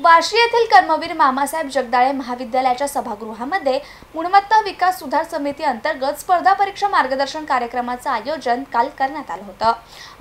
वाशी येथील कर्मवीर मामासाहेब जगदाळे महाविद्यालयाच्या सभागृहामध्ये गुणवत्ता विकास सुधार समिती अंतर्गत स्पर्धा परीक्षा मार्गदर्शन कार्यक्रमाचं आयोजन काल करण्यात आलं होतं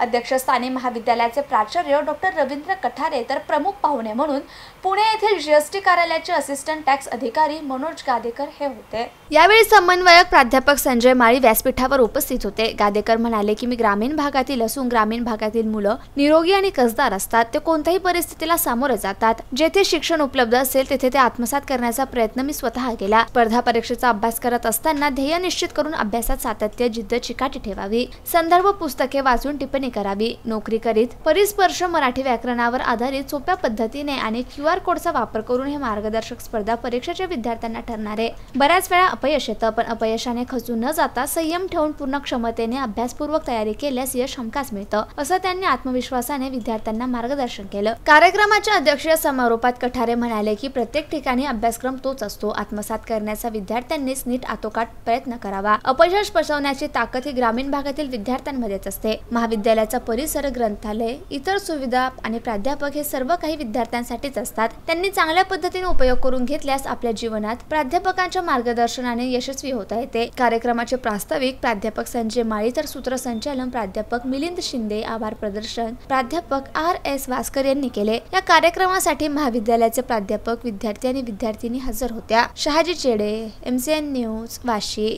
अध्यक्षस्थानी महाविद्यालयाचे प्राचार्य डॉक्टर रवींद्र कठारे तर प्रमुख पाहुणे म्हणून पुणे येथील जीएसटी कार्यालयाचे असिस्टंट टॅक्स अधिकारी मनोज गादेकर हे होते यावेळी समन्वयक प्राध्यापक संजय माळी व्यासपीठावर उपस्थित होते गादेकर म्हणाले की मी ग्रामीण भागातील असून ग्रामीण भागातील मुलं निरोगी आणि कसदार असतात ते कोणत्याही परिस्थितीला सामोरे जातात जेथे शिक्षण उपलब्ध असेल तेथे ते आत्मसात करण्याचा प्रयत्न मी स्वतः केला स्पर्धा परीक्षेचा अभ्यास करत असताना ध्येय निश्चित करून अभ्यासात सातत्य जिद्द चिकाटी ठेवावी संदर्भ पुस्तके वाचून टिप्पणी करावी नोकरी करीत परिस्पर्श मराठी व्याकरणावर आधारित सोप्या पद्धतीने आणि क्यू आर कोडचा वापर करून हे मार्गदर्शक स्पर्धा परीक्षेच्या विद्यार्थ्यांना ठरणारे बऱ्याच वेळा अपयश येतं पण अपयशाने खचू न जाता संयम ठेवून पूर्ण क्षमतेने अभ्यासपूर्वक तयारी केल्यास यश हमखास मिळतं असं त्यांनी आत्मविश्वासाने विद्यार्थ्यांना मार्गदर्शन केलं कार्यक्रमाच्या अध्यक्षीय समारोह आरोपात कठारे म्हणाले की प्रत्येक ठिकाणी अभ्यासक्रम तोच असतो आत्मसात करण्याचा विद्यार्थ्यांनीच नीट आतोकाट प्रयत्न करावा अपयश पसवण्याची ताकद ही ग्रामीण भागातील विद्यार्थ्यांमध्येच असते महाविद्यालयाचा परिसर ग्रंथालय इतर सुविधा आणि प्राध्यापक हे सर्व काही विद्यार्थ्यांसाठीच असतात त्यांनी चांगल्या पद्धतीने उपयोग करून घेतल्यास आपल्या जीवनात प्राध्यापकांच्या मार्गदर्शनाने यशस्वी होता येते कार्यक्रमाचे प्रास्ताविक प्राध्यापक संजय माळी तर सूत्रसंचालन प्राध्यापक मिलिंद शिंदे आभार प्रदर्शन प्राध्यापक आर एस वास्कर यांनी केले या कार्यक्रमासाठी महाविद्यालयाचे प्राध्यापक विद्यार्थी आणि विद्यार्थिनी हजर होत्या शहाजी चेडे एमसीएन न्यूज वाशी